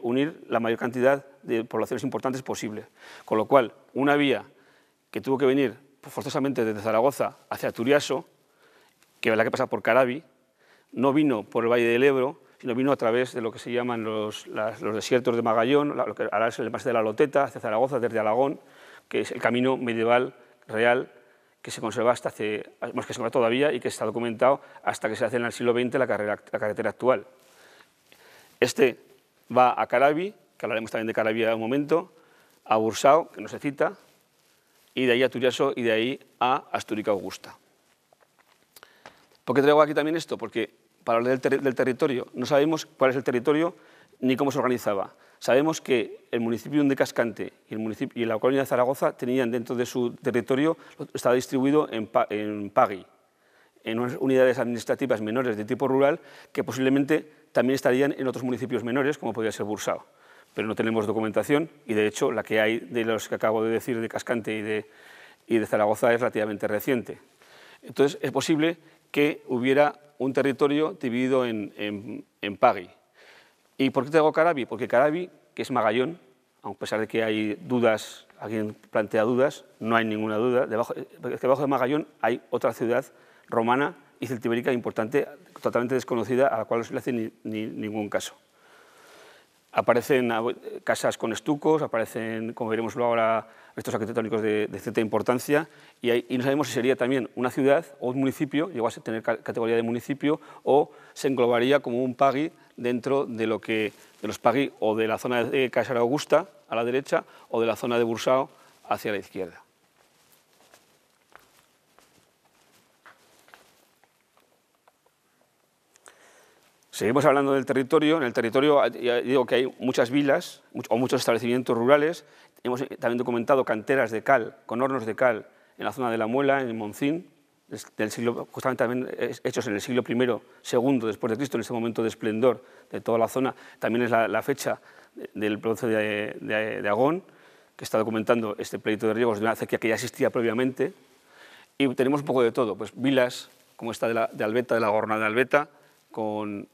la mayor cantidad de poblaciones importantes posible. Con lo cual, una vía que tuvo que venir forzosamente desde Zaragoza hacia Turiaso, que la que pasa por Carabi, no vino por el Valle del Ebro, sino vino a través de lo que se llaman los, desiertos de Magallón, lo que ahora es el Pase de la Loteta, hacia Zaragoza, desde Alagón, que es el camino medieval real que se conserva hasta hace, más que se todavía y que está documentado hasta que se hace en el siglo XX la, carretera actual. Este va a Carabi, que hablaremos también de Carabi en un momento, a Bursao, que no se cita, y de ahí a Turiaso y de ahí a Asturica Augusta. ¿Por qué traigo aquí también esto? Porque para hablar del, territorio. No sabemos cuál es el territorio ni cómo se organizaba. Sabemos que el municipio de Cascante y, la colonia de Zaragoza tenían dentro de su territorio, estaba distribuido en, en Pagui, en unas unidades administrativas menores de tipo rural que posiblemente también estarían en otros municipios menores, como podría ser Bursao. Pero no tenemos documentación y, de hecho, la que hay de los que acabo de decir de Cascante y de, y de Zaragoza es relativamente reciente. Entonces, es posible que hubiera un territorio dividido en, en, en Pagui. ¿Y por qué tengo Carabi? Porque Carabi, que es Magallón, a pesar de que hay dudas, alguien plantea dudas, no hay ninguna duda, debajo, es que debajo de Magallón hay otra ciudad romana y celtibérica importante, totalmente desconocida, a la cual no se le hace ni, ningún caso. Aparecen casas con estucos, aparecen, como veremos luego ahora, estos arquitectónicos de, cierta importancia y, no sabemos si sería también una ciudad o un municipio, llegó a tener categoría de municipio o se englobaría como un pagui dentro de, lo que, de los pagui o de la zona de casa Augusta a la derecha o de la zona de Bursao hacia la izquierda. Seguimos hablando del territorio. En el territorio ah, digo que hay muchas vilas o muchos establecimientos rurales. Hemos eh, también documentado canteras de cal, con hornos de cal, en la zona de La Muela, en Moncín, del siglo, justamente también eh, hechos en el siglo I, II después de Cristo, en ese momento de esplendor de toda la zona. También es la, fecha del proceso de, Agón, que está documentando este pleito de riegos de una acequia que ya existía previamente. Y tenemos un poco de todo, pues vilas, como esta de, la, de Albeta, de la Gornada de Albeta, con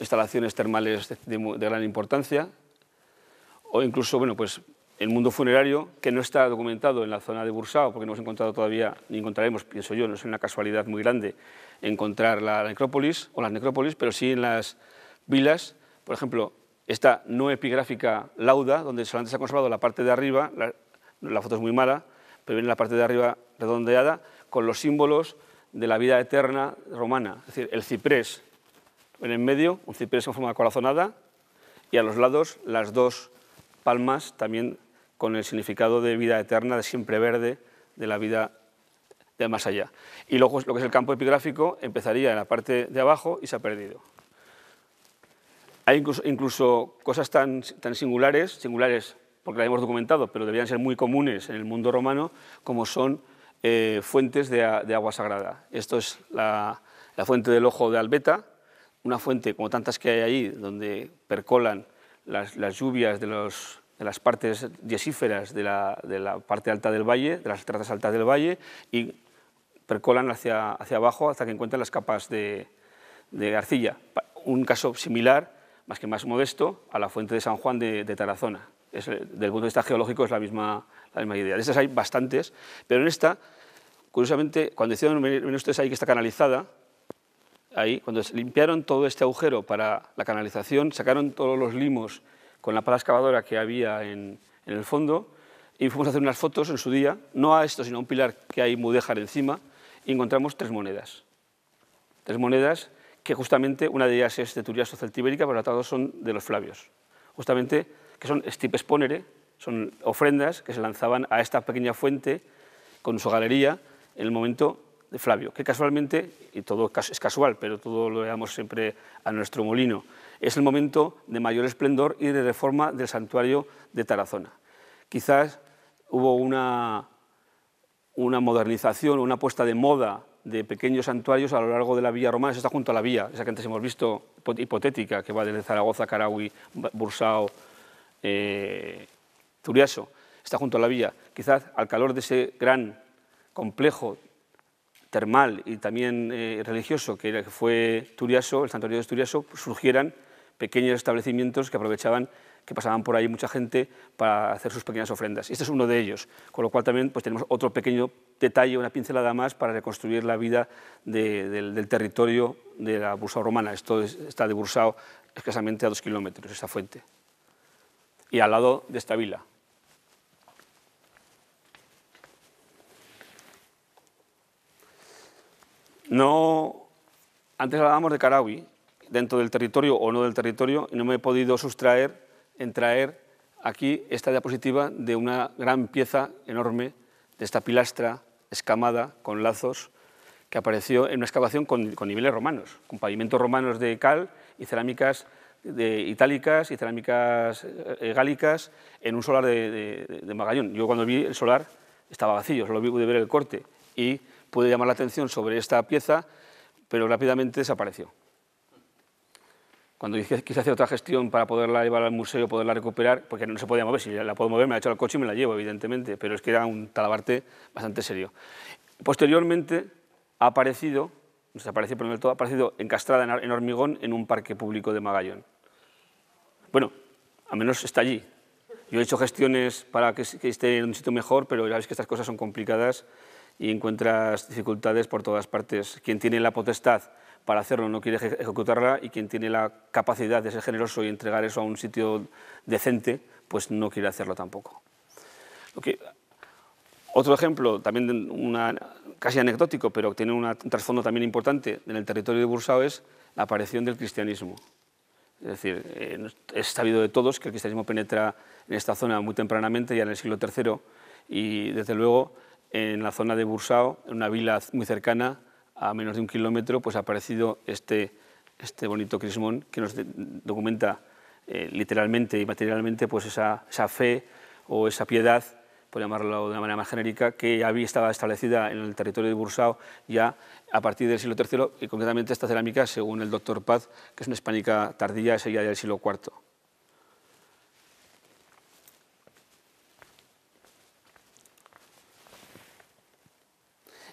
instalaciones termales de, gran importancia, o incluso bueno, pues, el mundo funerario, que no está documentado en la zona de Bursao, porque no hemos encontrado todavía, ni encontraremos, pienso yo, no es una casualidad muy grande encontrar la necrópolis o las necrópolis, pero sí en las vilas, por ejemplo, esta no epigráfica lauda, donde solamente se ha conservado la parte de arriba, la, la foto es muy mala, pero viene la parte de arriba redondeada, con los símbolos de la vida eterna romana, es decir, el ciprés, en el medio un ciprés en forma corazonada y a los lados las dos palmas también con el significado de vida eterna, de siempre verde, de la vida de más allá. Y luego lo que es el campo epigráfico empezaría en la parte de abajo y se ha perdido. Hay incluso, cosas tan, tan singulares, singulares porque las hemos documentado, pero deberían ser muy comunes en el mundo romano, como son eh, fuentes de, agua sagrada. Esto es la, la fuente del ojo de Albeta, una fuente como tantas que hay ahí, donde percolan las, lluvias de, los, de, las partes yesíferas de la, de la, parte alta del valle, de las tratas altas del valle, y percolan hacia, hacia abajo hasta que encuentran las capas de, de arcilla. Un caso similar, más que más modesto, a la fuente de San Juan de, Tarazona. Es, desde el punto de vista geológico es la misma, la misma idea. De estas hay bastantes, pero en esta, curiosamente, cuando decían, ven ustedes ahí que está canalizada, ahí, cuando limpiaron todo este agujero para la canalización, sacaron todos los limos con la pala excavadora que había en, el fondo y fuimos a hacer unas fotos en su día, no a esto, sino a un pilar que hay mudéjar encima, y encontramos tres monedas. Tres monedas que justamente una de ellas es de Turiaso celtibérica, pero las otras dos son de los Flavios. Justamente que son stipes ponere, son ofrendas que se lanzaban a esta pequeña fuente con su galería en el momento de Flavio, que casualmente, y todo es casual, pero todo lo veamos siempre a nuestro molino, es el momento de mayor esplendor y de reforma del santuario de Tarazona. Quizás hubo una, una modernización, una puesta de moda de pequeños santuarios a lo largo de la vía romana, está junto a la vía, esa que antes hemos visto, hipotética, que va desde Zaragoza, Caraui, Bursao, eh, Turiaso, está junto a la vía. Quizás al calor de ese gran complejo termal y también eh, religioso que fue Turiaso, el santuario de Turiaso, surgieran pequeños establecimientos que aprovechaban que pasaban por ahí mucha gente para hacer sus pequeñas ofrendas. Este es uno de ellos, con lo cual también pues, tenemos otro pequeño detalle, una pincelada más para reconstruir la vida del, territorio de la Bursao romana. Esto está de Bursao escasamente a dos kilómetros, esa fuente. Y al lado de esta vila, No, antes hablábamos de Karawi, dentro del territorio o no del territorio, y no me he podido sustraer en traer aquí esta diapositiva de una gran pieza enorme de esta pilastra escamada con lazos que apareció en una excavación con, niveles romanos, con pavimentos romanos de cal y cerámicas de itálicas y cerámicas eh, eh, gálicas en un solar de, Magallón. Yo cuando vi el solar estaba vacío, solo pude de ver el corte y puede llamar la atención sobre esta pieza, pero rápidamente desapareció. Cuando quise hacer otra gestión para poderla llevar al museo, poderla recuperar, porque no se podía mover, si la puedo mover me la echo al coche y me la llevo, evidentemente, pero es que era un talabarte bastante serio. Posteriormente ha aparecido, no desapareció por el todo, ha aparecido encastrada en hormigón en un parque público de Magallón. Bueno, al menos está allí. Yo he hecho gestiones para que, que esté en un sitio mejor, pero ya veis que estas cosas son complicadas y encuentras dificultades por todas partes. Quien tiene la potestad para hacerlo no quiere ejecutarla y quien tiene la capacidad de ser generoso y entregar eso a un sitio decente, pues no quiere hacerlo tampoco. Otro ejemplo, también una, casi anecdótico, pero tiene un trasfondo también importante en el territorio de Bursao, es la aparición del cristianismo. Es decir, es sabido de todos que el cristianismo penetra en esta zona muy tempranamente, ya en el siglo III, y desde luego en la zona de Bursao, en una vila muy cercana, a menos de un kilómetro, pues ha aparecido este, este bonito crismón que nos documenta eh, literalmente y materialmente pues esa, esa, fe o esa piedad, por llamarlo de una manera más genérica, que había estaba establecida en el territorio de Bursao ya a partir del siglo III y concretamente esta cerámica, según el doctor Paz, que es una hispánica tardía, es ya del siglo IV.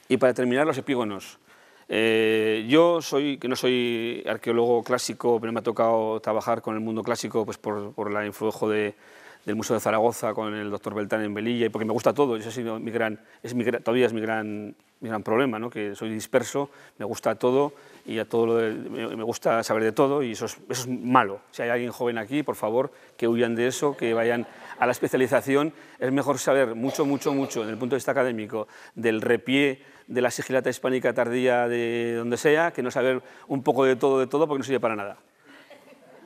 Y para terminar, los epígonos. Eh, yo soy, que no soy arqueólogo clásico, pero me ha tocado trabajar con el mundo clásico pues por, por la influjo de, del Museo de Zaragoza con el doctor beltán en Belilla, y porque me gusta todo, eso ha sido mi gran, es mi, todavía es mi gran, mi gran problema, ¿no? que soy disperso, me gusta todo y a todo lo me, gusta saber de todo y eso es, malo. Si hay alguien joven aquí, por favor, que huyan de eso, que vayan a la especialización. Es mejor saber mucho, mucho, mucho, desde el punto de vista académico, del repié de la sigilata hispánica tardía de donde sea, que no saber un poco de todo, de todo, porque no sirve para nada.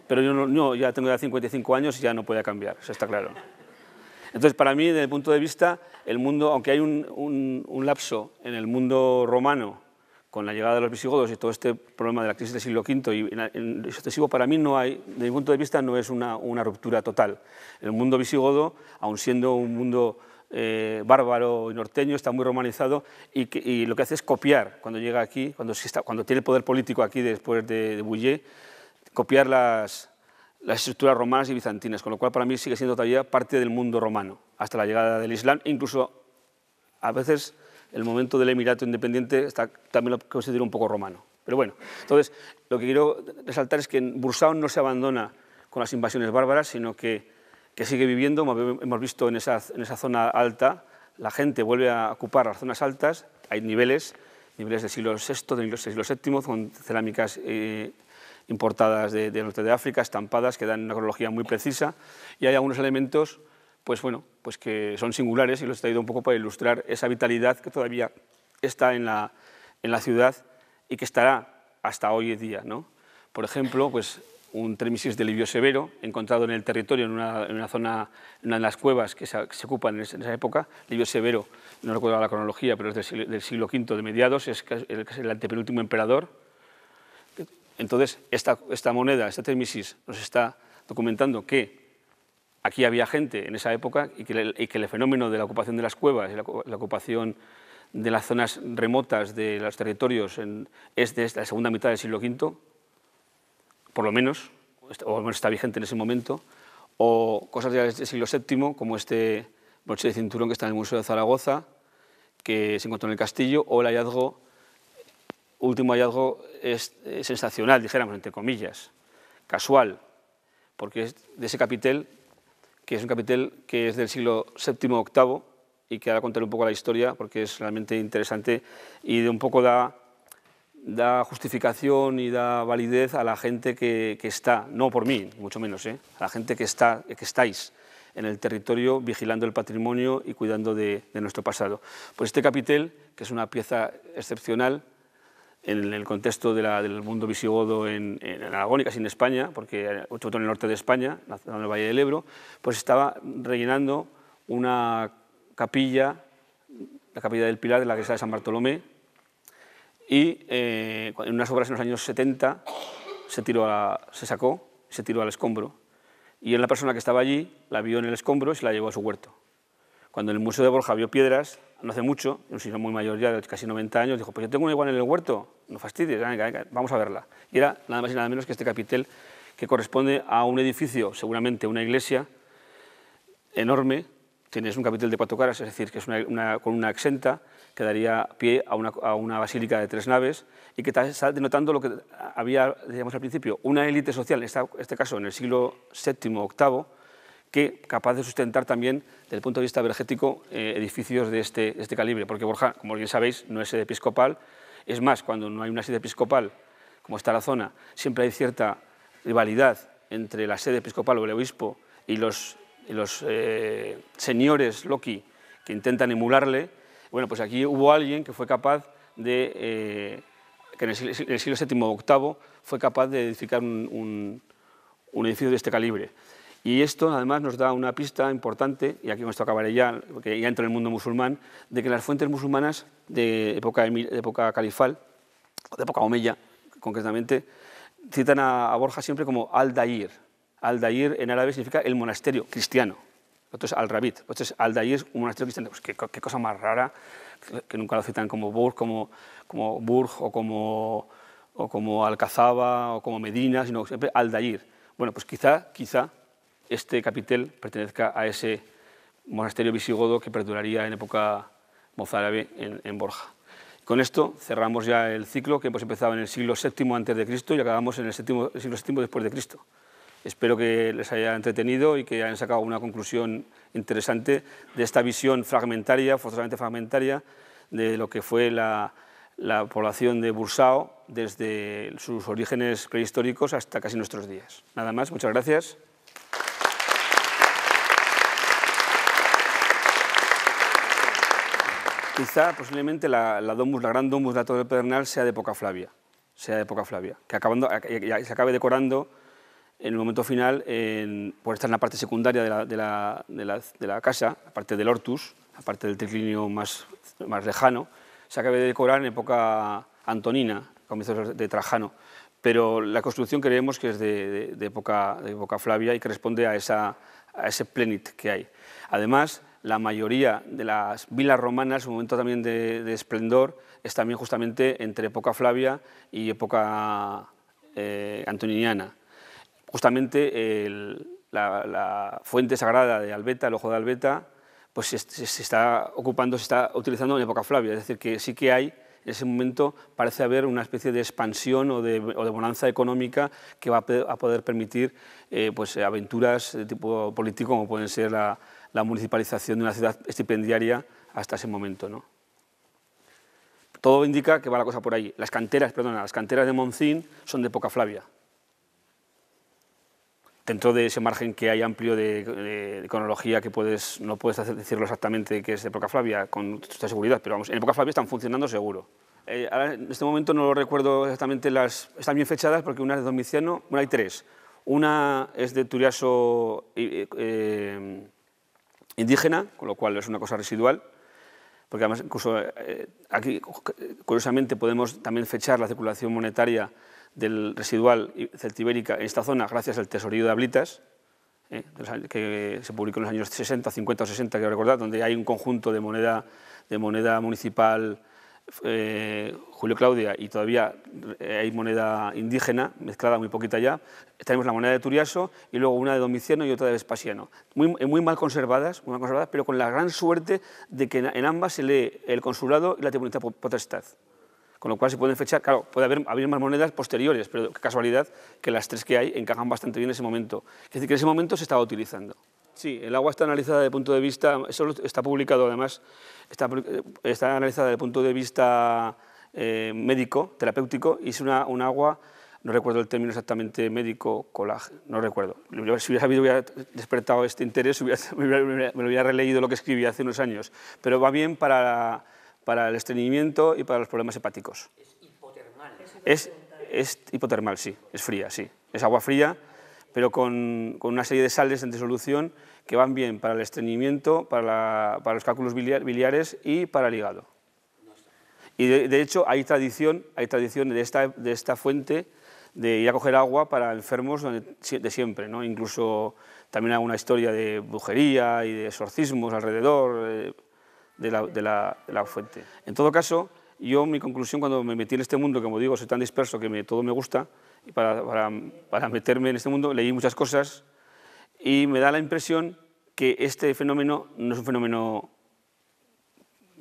Pero yo no, ya tengo ya 55 años y ya no puedo cambiar, eso está claro. Entonces, para mí, desde el punto de vista, el mundo, aunque hay un lapso en el mundo romano, con la llegada de los visigodos y todo este problema de la crisis del siglo V y en, sucesivo, para mí no hay, desde mi punto de vista, no es una, ruptura total. El mundo visigodo, aun siendo un mundo eh, bárbaro y norteño, está muy romanizado y, lo que hace es copiar cuando llega aquí, cuando, tiene el poder político aquí después de, de copiar las estructuras romanas y bizantinas, con lo cual para mí sigue siendo todavía parte del mundo romano, hasta la llegada del Islam, incluso a veces el momento del Emirato Independiente está, también lo considero un poco romano. Pero bueno, entonces lo que quiero resaltar es que en no se abandona con las invasiones bárbaras, sino que, sigue viviendo, hemos visto en esa, en esa zona alta, la gente vuelve a ocupar las zonas altas, hay niveles, niveles del siglo VI, del siglo VII, con cerámicas eh, importadas del de norte de África, estampadas, que dan una cronología muy precisa, y hay algunos elementos pues bueno, pues que son singulares y los he traído un poco para ilustrar esa vitalidad que todavía está en la, ciudad y que estará hasta hoy en día. ¿no? Por ejemplo, pues un trémisis de livio severo, encontrado en el territorio, en una, en zona, en de las cuevas que se, ocupan en, esa, época. Livio severo, no recuerdo la cronología, pero es del siglo, V de mediados, es el, antepenúltimo emperador. Entonces, esta, moneda, este trémisis, nos está documentando que aquí había gente en esa época y que, el, fenómeno de la ocupación de las cuevas y la, ocupación de las zonas remotas de los territorios es de la segunda mitad del siglo V, por lo menos, este, o menos está vigente en ese momento, o cosas del siglo VII, como este broche de cinturón que está en el Museo de Zaragoza, que se encontró en el castillo, o el hallazgo, último hallazgo es, sensacional, dijéramos, entre comillas, casual, porque es de ese capitel que es un capitel que es del siglo VII-VIII y que ahora contaré un poco la historia porque es realmente interesante y de un poco da, da justificación y da validez a la gente que, está, no por mí, mucho menos, ¿eh? a la gente que, está, que estáis en el territorio vigilando el patrimonio y cuidando de, de nuestro pasado. Pues este capitel, que es una pieza excepcional, en el contexto del mundo visigodo en, Aragón y casi en España, porque otro todo en el norte de España, en el Valle del Ebro, pues estaba rellenando una capilla, la capilla del Pilar de la iglesia de San Bartolomé, y eh, en unas obras en los años 70 se, sacó se tiró al escombro. Y en la persona que estaba allí la vio en el escombro y se la llevó a su huerto. Cuando el Museo de Borja vio piedras, no hace mucho, un señor muy mayor ya, de casi 90 años, dijo, pues yo tengo una igual en el huerto, no fastidies, vamos a verla. Y era nada más y nada menos que este capitel que corresponde a un edificio, seguramente una iglesia enorme, tienes un capitel de cuatro caras, es decir, que es una, una exenta que daría pie a una, basílica de tres naves y que está denotando lo que había, digamos, al principio, una élite social, en este caso en el siglo VII o VIII, que capaz de sustentar también, desde el punto de vista energético, eh, edificios este, de este, calibre. Porque Borja, como bien sabéis, no es sede episcopal. Es más, cuando no hay una sede episcopal, como está la zona, siempre hay cierta rivalidad entre la sede episcopal o el obispo y los, eh, señores Loki que intentan emularle. Bueno, pues aquí hubo alguien que fue capaz de, eh, que en el, siglo, VII o VIII fue capaz de edificar un edificio de este calibre. Y esto además nos da una pista importante, y aquí con esto acabaré ya, porque ya entro en el mundo musulmán, de que las fuentes musulmanas de época, de época califal, de época omeya concretamente, citan a, Borja siempre como al-Dair. Al-Dair en árabe significa el monasterio cristiano. Entonces, es Al-Rabit, otro es Al-Dair, un monasterio cristiano. Pues qué, cosa más rara, que nunca lo citan como Burj, como, como o como, o como Alcazaba o como Medina, sino siempre Al-Dair. Bueno, pues quizá, quizá este capitel pertenezca a ese monasterio visigodo que perduraría en época mozárabe en, Borja. Con esto cerramos ya el ciclo que hemos empezado en el siglo VII antes de Cristo y acabamos en el, siglo VII después de Cristo. Espero que les haya entretenido y que hayan sacado una conclusión interesante de esta visión fragmentaria, forzosamente fragmentaria, de lo que fue la población de Bursao desde sus orígenes prehistóricos hasta casi nuestros días. Nada más, muchas gracias. Quizá posiblemente la, gran domus de la Torre Pedernal sea de época Flavia, sea de época Flavia, que se acabe decorando en el momento final, por estar en la parte secundaria de la, casa, la parte del ortus, la parte del triclinio más, lejano, se acabe de decorar en época antonina, comienzos de Trajano. Pero la construcción creemos que es de, época, de Flavia y que responde a, a ese plenit que hay. Además, la mayoría de las vilas romanas, un momento también de, esplendor, es también justamente entre época Flavia y época eh, antoniniana. Justamente la, fuente sagrada de Albeta, el ojo de Albeta, pues se, está ocupando, se está utilizando en época Flavia, es decir, que sí que hay, en ese momento parece haber una especie de expansión o de, bonanza económica que va a poder permitir eh, pues, aventuras de tipo político como pueden ser la la municipalización de una ciudad estipendiaria hasta ese momento. ¿no? Todo indica que va la cosa por ahí. Las canteras, perdona, las canteras de Moncín son de poca flavia. Dentro de ese margen que hay amplio de, cronología que no puedes decirlo exactamente que es de poca flavia con toda seguridad, pero vamos, en poca flavia están funcionando seguro. Eh, en este momento no lo recuerdo exactamente las... Están bien fechadas porque una es de Domiciano, bueno, hay tres. Una es de Turiaso... Eh, eh, indígena, con lo cual es una cosa residual, porque además incluso eh, aquí, curiosamente, podemos también fechar la circulación monetaria del residual celtibérica en esta zona gracias al Tesorío de Ablitas, eh, que se publicó en los años 60, 50 o 60, que recordar, donde hay un conjunto de moneda, de moneda municipal eh, Julio Claudia y todavía eh, hay moneda indígena mezclada muy poquita ya. Tenemos la moneda de Turiaso y luego una de Domiciano y otra de Vespasiano. Muy, mal conservadas, muy pero con la gran suerte de que en ambas se lee el consulado y la tribunita potestad. Con lo cual se pueden fechar, claro, puede haber, más monedas posteriores, pero qué casualidad que las tres que hay encajan bastante bien en ese momento. Es decir, que en ese momento se estaba utilizando. Sí, el agua está analizada desde el punto de vista, está publicado además, está, analizada punto de vista eh, médico, terapéutico, y es una, un agua, no recuerdo el término exactamente médico, colágeno, no recuerdo. Si hubiera sabido, hubiera despertado este interés, <laughs> me lo hubiera, releído lo que escribí hace unos años, pero va bien para, el estreñimiento y para los problemas hepáticos. Es hipotermal. Es, es hipotermal, sí, es fría, sí, es agua fría pero con, una serie de sales en disolución que van bien para el estreñimiento, para, los cálculos biliares y para el hígado. Y de, hecho hay tradición, hay tradición de, esta, fuente de ir a coger agua para enfermos de siempre, ¿no? incluso también hay una historia de brujería y de exorcismos alrededor eh, de la, fuente. En todo caso, yo mi conclusión cuando me metí en este mundo, como digo, soy tan disperso que todo me gusta, para, para, para meterme en este mundo, leí muchas cosas y me da la impresión que este fenómeno no es un fenómeno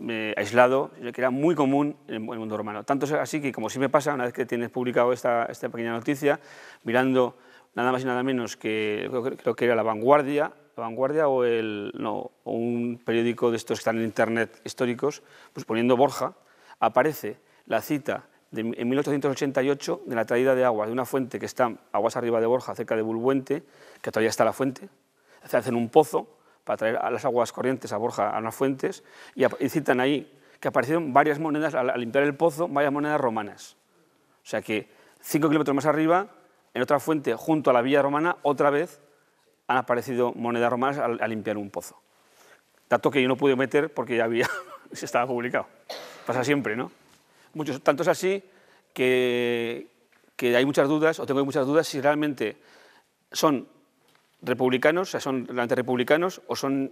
eh, aislado, aislado, que era muy común en el mundo romano. Tanto es así que, como me pasa, una vez que tienes publicado esta, esta pequeña noticia, mirando nada más y nada menos que creo que era La Vanguardia, La Vanguardia o, el, no, o un periódico de estos que están en Internet históricos, pues poniendo Borja, aparece la cita en 1888 de la traída de aguas de una fuente que está aguas arriba de Borja, cerca de Bulbuente, que todavía está la fuente. Se hacen un pozo para traer a las aguas corrientes a Borja a unas fuentes y, citan ahí que aparecieron varias monedas, al, limpiar el pozo, varias monedas romanas. O sea que cinco kilómetros más arriba, en otra fuente, junto a la villa romana, otra vez han aparecido monedas romanas al limpiar un pozo. Dato que yo no pude meter porque ya había, <laughs> se estaba publicado. Pasa siempre, ¿no? muchos, tanto así que, hay muchas dudas, o tengo muchas dudas, si realmente son republicanos, o son republicanos, o son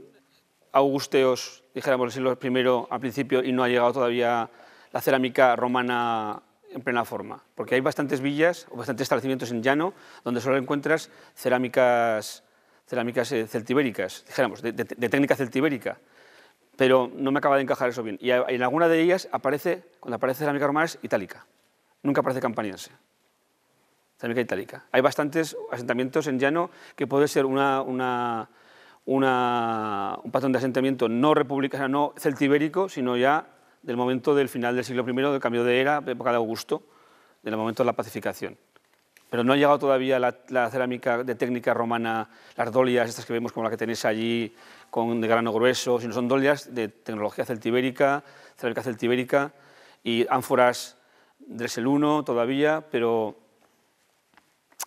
augusteos, dijéramos el siglo primero al principio, y no ha llegado todavía la cerámica romana en plena forma. Porque hay bastantes villas o bastantes establecimientos en llano donde solo encuentras cerámicas, cerámicas eh, celtibéricas, dijéramos, de técnica celtibérica pero no me acaba de encajar eso bien. Y en alguna de ellas aparece, cuando aparece cerámica romana es itálica, nunca aparece campaniense. Cerámica itálica. Hay bastantes asentamientos en llano que puede ser un patrón de asentamiento no no celtibérico, sino ya del momento del final del siglo I, del cambio de era, de época de Augusto, del momento de la pacificación pero no ha llegado todavía la, cerámica de técnica romana, las dolias, estas que vemos como la que tenéis allí, con de grano grueso, sino son dolias de tecnología celtibérica, cerámica celtibérica y ánforas Dresel 1 todavía, pero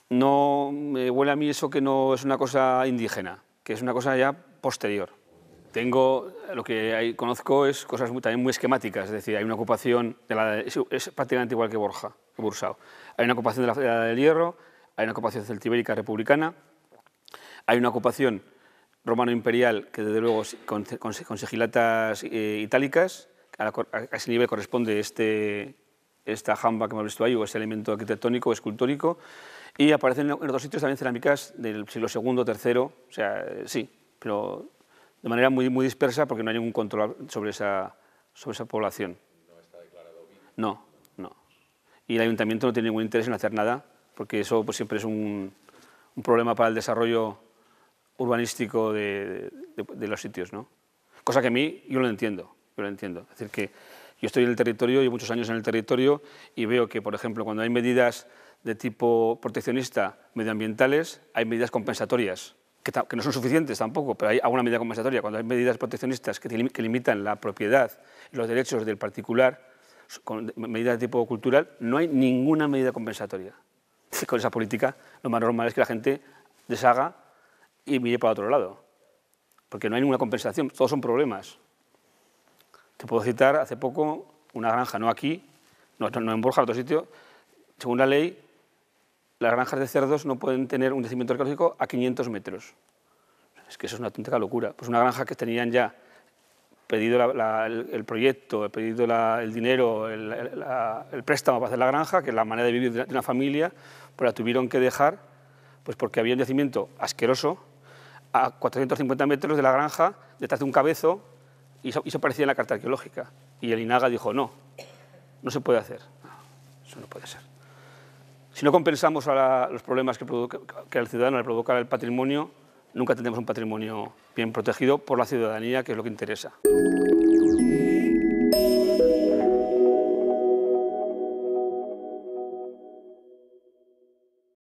no me huele a mí eso que no es una cosa indígena, que es una cosa ya posterior. Tengo, lo que conozco es cosas muy, también muy esquemáticas, es decir, hay una ocupación, es prácticamente igual que Borja. Bursao. Hay una ocupación de la ciudad del Hierro, hay una ocupación celtibérica republicana, hay una ocupación romano-imperial que desde luego con, con, sigilatas eh, itálicas, a, ese nivel corresponde este, esta jamba que hemos visto ahí, o ese elemento arquitectónico, escultórico, y aparecen en otros sitios también cerámicas del siglo II, III, o sea, eh, sí, pero de manera muy, muy dispersa porque no hay ningún control sobre esa, sobre esa población. No está declarado No, y el ayuntamiento no tiene ningún interés en hacer nada, porque eso pues, siempre es un, problema para el desarrollo urbanístico de, los sitios. ¿no? Cosa que a mí yo lo entiendo, yo lo entiendo. decir, que yo estoy en el territorio, llevo muchos años en el territorio y veo que, por ejemplo, cuando hay medidas de tipo proteccionista medioambientales, hay medidas compensatorias, que, no son suficientes tampoco, pero hay alguna medida compensatoria. Cuando hay medidas proteccionistas que, que limitan la propiedad los derechos del particular, con medidas de tipo cultural, no hay ninguna medida compensatoria. Con esa política lo más normal es que la gente deshaga y mire para otro lado, porque no hay ninguna compensación, todos son problemas. Te puedo citar hace poco una granja, no aquí, no, no en Borja, en otro sitio, según la ley, las granjas de cerdos no pueden tener un crecimiento arqueológico a 500 metros. Es que eso es una auténtica locura. Pues una granja que tenían ya pedido el, proyecto, he pedido el dinero, el, préstamo para hacer la granja, que es la manera de vivir de una familia, pues la tuvieron que dejar pues porque había un yacimiento asqueroso a 450 metros de la granja, detrás de un cabezo, y eso, aparecía en la carta arqueológica. Y el INAGA dijo, no, no se puede hacer, eso no puede ser. Si no compensamos a los problemas que, que al ciudadano le provoca el patrimonio, nunca tendremos un patrimonio bien protegido por la ciudadanía, que es lo que interesa.